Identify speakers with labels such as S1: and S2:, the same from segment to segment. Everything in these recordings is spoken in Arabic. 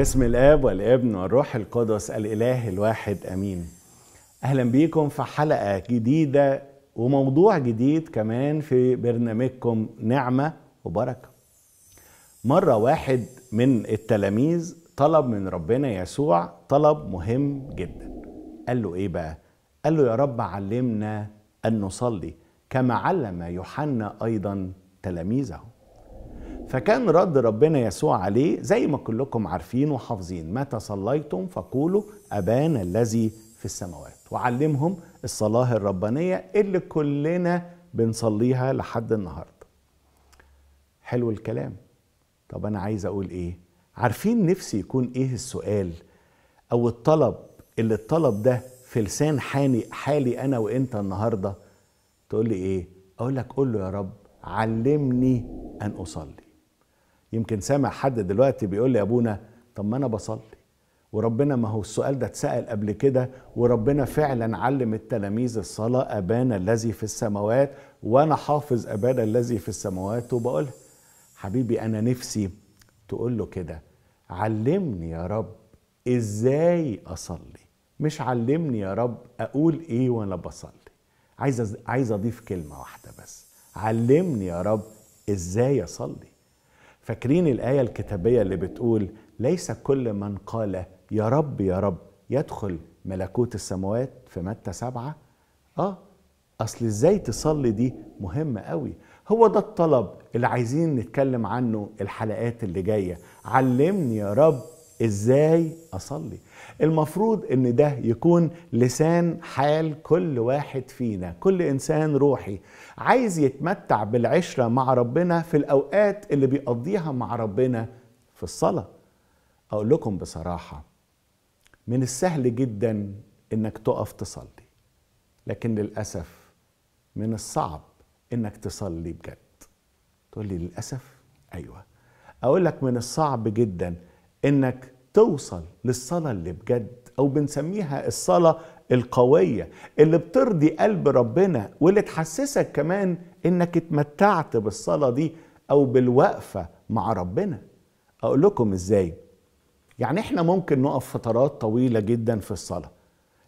S1: باسم الاب والابن والروح القدس الاله الواحد امين اهلا بيكم في حلقه جديده وموضوع جديد كمان في برنامجكم نعمه وبركه مره واحد من التلاميذ طلب من ربنا يسوع طلب مهم جدا قال له ايه بقى قال له يا رب علمنا ان نصلي كما علم يوحنا ايضا تلاميذه فكان رد ربنا يسوع عليه زي ما كلكم عارفين وحافظين متى صليتم فقولوا أبانا الذي في السماوات وعلمهم الصلاة الربانية اللي كلنا بنصليها لحد النهاردة حلو الكلام طب أنا عايز أقول إيه عارفين نفسي يكون إيه السؤال أو الطلب اللي الطلب ده في لسان حاني حالي أنا وإنت النهاردة تقول لي إيه أقول لك قول له يا رب علمني أن أصلي يمكن سامع حد دلوقتي بيقول لي ابونا طب ما انا بصلي وربنا ما هو السؤال ده اتسال قبل كده وربنا فعلا علم التلاميذ الصلاه ابانا الذي في السماوات وانا حافظ ابانا الذي في السماوات وبقول حبيبي انا نفسي تقول له كده علمني يا رب ازاي اصلي مش علمني يا رب اقول ايه وانا بصلي عايز عايز اضيف كلمه واحده بس علمني يا رب ازاي اصلي فاكرين الآية الكتابية اللي بتقول ليس كل من قال يا رب يا رب يدخل ملكوت السماوات في متى سبعة آه أصل إزاي تصلي دي مهمة قوي هو ده الطلب اللي عايزين نتكلم عنه الحلقات اللي جاية علمني يا رب ازاي اصلي المفروض ان ده يكون لسان حال كل واحد فينا كل انسان روحي عايز يتمتع بالعشره مع ربنا في الاوقات اللي بيقضيها مع ربنا في الصلاه اقول لكم بصراحه من السهل جدا انك تقف تصلي لكن للاسف من الصعب انك تصلي بجد تقول لي للاسف ايوه اقول لك من الصعب جدا انك توصل للصلاه اللي بجد او بنسميها الصلاه القويه اللي بترضي قلب ربنا واللي تحسسك كمان انك اتمتعت بالصلاه دي او بالوقفه مع ربنا اقول لكم ازاي يعني احنا ممكن نقف فترات طويله جدا في الصلاه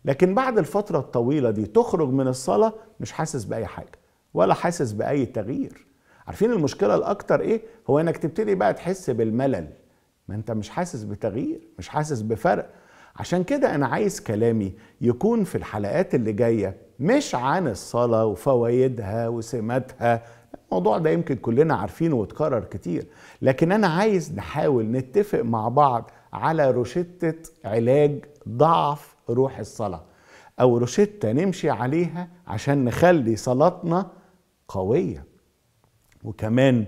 S1: لكن بعد الفتره الطويله دي تخرج من الصلاه مش حاسس باي حاجه ولا حاسس باي تغيير عارفين المشكله الاكتر ايه هو انك تبتدي بقى تحس بالملل انت مش حاسس بتغيير مش حاسس بفرق عشان كده انا عايز كلامي يكون في الحلقات اللي جايه مش عن الصلاه وفوائدها وسماتها الموضوع ده يمكن كلنا عارفينه واتكرر كتير لكن انا عايز نحاول نتفق مع بعض على روشتة علاج ضعف روح الصلاة أو روشتة نمشي عليها عشان نخلي صلاتنا قوية وكمان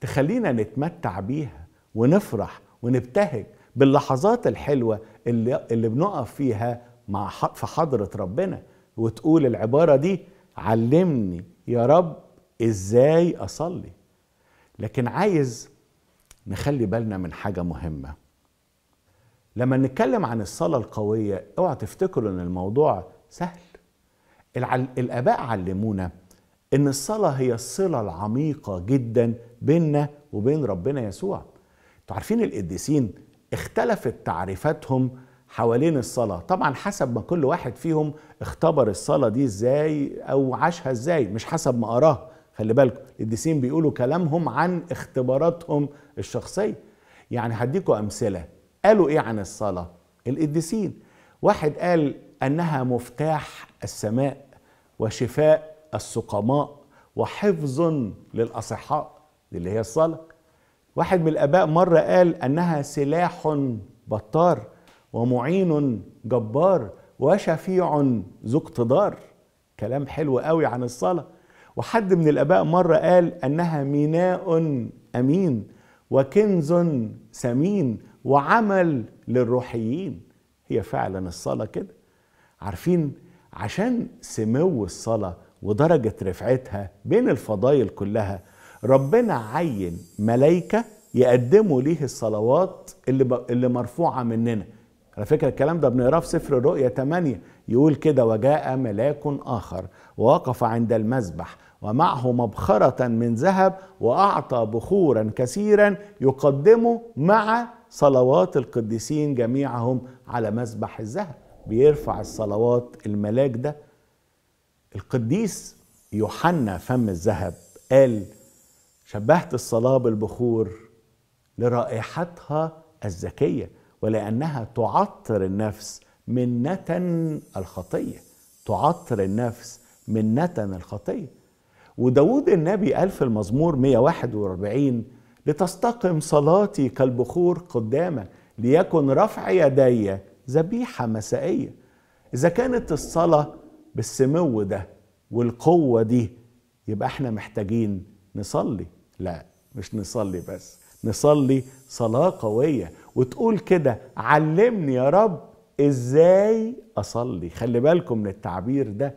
S1: تخلينا نتمتع بيها ونفرح ونبتهج باللحظات الحلوة اللي, اللي بنقف فيها مع في حضرة ربنا وتقول العبارة دي علمني يا رب ازاي اصلي لكن عايز نخلي بالنا من حاجة مهمة لما نتكلم عن الصلاة القوية اوعى تفتكروا ان الموضوع سهل الآباء علمونا ان الصلاة هي الصلة العميقة جدا بيننا وبين ربنا يسوع عارفين القديسين اختلفت تعريفاتهم حوالين الصلاة طبعا حسب ما كل واحد فيهم اختبر الصلاة دي ازاي او عاشها ازاي مش حسب ما قراها خلي بالكم القديسين بيقولوا كلامهم عن اختباراتهم الشخصية يعني هديكم أمثلة قالوا ايه عن الصلاة القديسين واحد قال أنها مفتاح السماء وشفاء السقماء وحفظ للأصحاء اللي هي الصلاة واحد من الآباء مرة قال أنها سلاح بطار ومعين جبار وشفيع ذو اقتدار كلام حلو قوي عن الصلاة وحد من الآباء مرة قال أنها ميناء أمين وكنز سمين وعمل للروحيين هي فعلا الصلاة كده عارفين عشان سمو الصلاة ودرجة رفعتها بين الفضائل كلها ربنا عين ملايكه يقدموا ليه الصلوات اللي اللي مرفوعه مننا على فكره الكلام ده بنقراه في سفر الرؤيا 8 يقول كده وجاء ملاك اخر ووقف عند المذبح ومعه مبخرة من ذهب وأعطى بخورا كثيرا يقدمه مع صلوات القديسين جميعهم على مذبح الذهب بيرفع الصلوات الملاك ده القديس يوحنا فم الذهب قال شبهت الصلاة بالبخور لرائحتها الزكية ولأنها تعطر النفس من نتن الخطية تعطر النفس من نتن الخطية وداود النبي قال في المزمور 141 لتستقم صلاتي كالبخور قدامك ليكن رفع يدي ذبيحة مسائية إذا كانت الصلاة بالسمو ده والقوة دي يبقى احنا محتاجين نصلي لا مش نصلي بس نصلي صلاة قوية وتقول كده علمني يا رب ازاي اصلي خلي بالكم من التعبير ده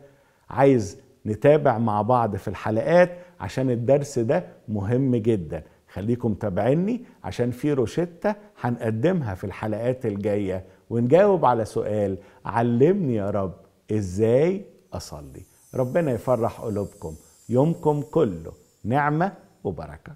S1: عايز نتابع مع بعض في الحلقات عشان الدرس ده مهم جدا خليكم تابعيني عشان في روشتة هنقدمها في الحلقات الجاية ونجاوب على سؤال علمني يا رب ازاي اصلي ربنا يفرح قلوبكم يومكم كله نعمه Mubaraka.